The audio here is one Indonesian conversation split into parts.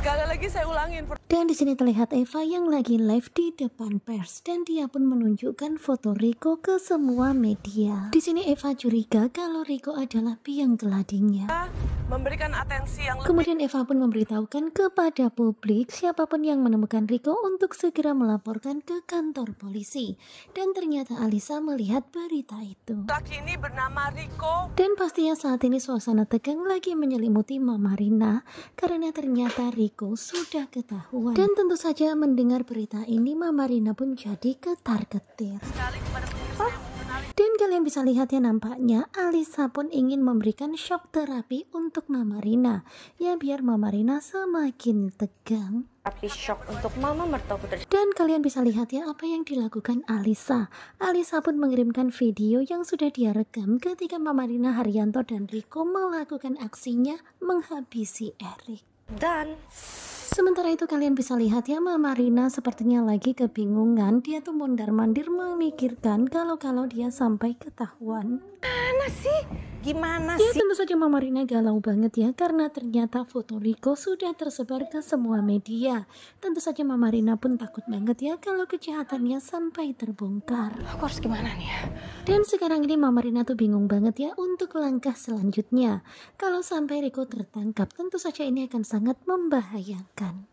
Sekali lagi saya ulangin. Dan di sini terlihat Eva yang lagi live di depan pers dan dia pun menunjukkan foto Riko ke semua media. Di sini Eva curiga kalau Riko adalah biang keladinya. Memberikan atensi yang Kemudian Eva pun memberitahukan kepada publik siapapun yang menemukan Riko untuk segera melaporkan ke kantor polisi. Dan ternyata Alisa melihat berita itu. Laki ini bernama Rico. Dan pastinya saat ini suasana tegang lagi menyelimuti Mama Rina karena ternyata Riko. Riko sudah ketahuan. Dan tentu saja mendengar berita ini Mama Rina pun jadi ketar-ketir. dan kalian bisa lihat ya nampaknya Alisa pun ingin memberikan shock terapi untuk Mama Rina. Ya biar Mama Rina semakin tegang tapi shock untuk mama Mertoku Dan kalian bisa lihat ya apa yang dilakukan Alisa. Alisa pun mengirimkan video yang sudah dia rekam ketika Mama Rina Haryanto dan Riko melakukan aksinya menghabisi Erik. Dan Sementara itu kalian bisa lihat ya Mama Rina sepertinya lagi kebingungan Dia tuh mondar mandir memikirkan kalau-kalau dia sampai ketahuan Mana sih? Gimana ya, sih? Ya tentu saja Mama Rina galau banget ya karena ternyata foto Riko sudah tersebar ke semua media. Tentu saja Mama Rina pun takut banget ya kalau kejahatannya sampai terbongkar. Aku harus gimana nih ya? Dan sekarang ini Mama Rina tuh bingung banget ya untuk langkah selanjutnya. Kalau sampai Riko tertangkap tentu saja ini akan sangat membahayakan.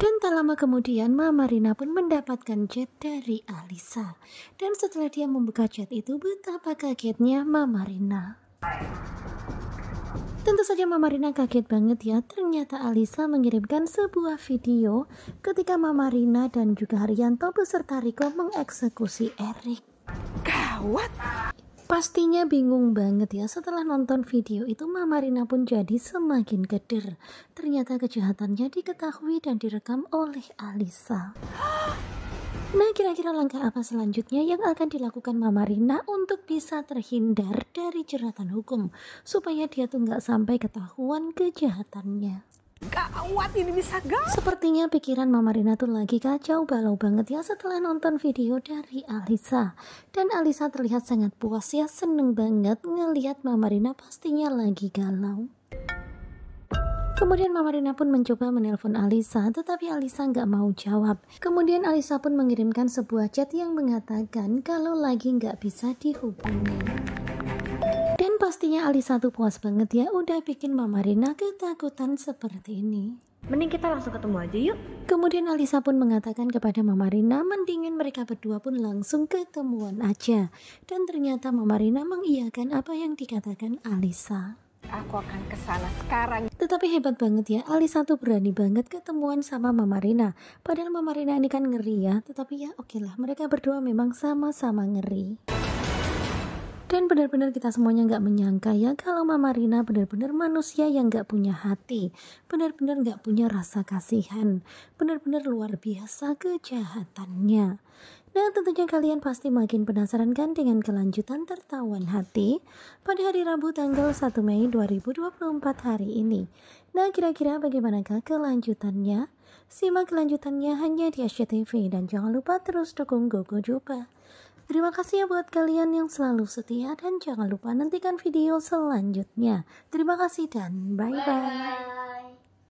Dan tak lama kemudian Mama Rina pun mendapatkan chat dari Alisa. Dan setelah dia membuka chat itu betapa kagetnya Mama Rina. Tentu saja Mama Rina kaget banget ya, ternyata Alisa mengirimkan sebuah video ketika Mama Rina dan juga Haryanto beserta Riko mengeksekusi Erik. Gawat! Pastinya bingung banget ya setelah nonton video itu Mama Rina pun jadi semakin keder. Ternyata kejahatannya diketahui dan direkam oleh Alisa. Nah kira-kira langkah apa selanjutnya yang akan dilakukan Mama Rina untuk bisa terhindar dari jeratan hukum supaya dia tuh nggak sampai ketahuan kejahatannya. Gawat ini bisa gak? Sepertinya pikiran Mama Rina tuh lagi kacau balau banget ya setelah nonton video dari Alisa. Dan Alisa terlihat sangat puas ya seneng banget ngelihat Mama Rina pastinya lagi galau. Kemudian Mama Rina pun mencoba menelpon Alisa, tetapi Alisa nggak mau jawab. Kemudian Alisa pun mengirimkan sebuah chat yang mengatakan kalau lagi nggak bisa dihubungi pastinya Alisa tuh puas banget ya udah bikin Mama Rina ketakutan seperti ini. Mending kita langsung ketemu aja yuk. Kemudian Alisa pun mengatakan kepada Mama Rina mendingan mereka berdua pun langsung ketemuan aja. Dan ternyata Mama Rina mengiyakan apa yang dikatakan Alisa. Aku akan ke sana sekarang. Tetapi hebat banget ya, Alisa tuh berani banget ketemuan sama Mama Rina. Padahal Mama Rina ini kan ngeri ya, tetapi ya oke okay mereka berdua memang sama-sama ngeri. Dan benar-benar kita semuanya nggak menyangka ya kalau Mama Rina benar-benar manusia yang nggak punya hati, benar-benar nggak punya rasa kasihan, benar-benar luar biasa kejahatannya. Nah tentunya kalian pasti makin penasaran kan dengan kelanjutan tertawan hati pada hari Rabu tanggal 1 Mei 2024 hari ini. Nah kira-kira bagaimanakah kelanjutannya? Simak kelanjutannya hanya di SCTV dan jangan lupa terus dukung Gogo Jupa. Terima kasih ya buat kalian yang selalu setia dan jangan lupa nantikan video selanjutnya. Terima kasih dan bye-bye.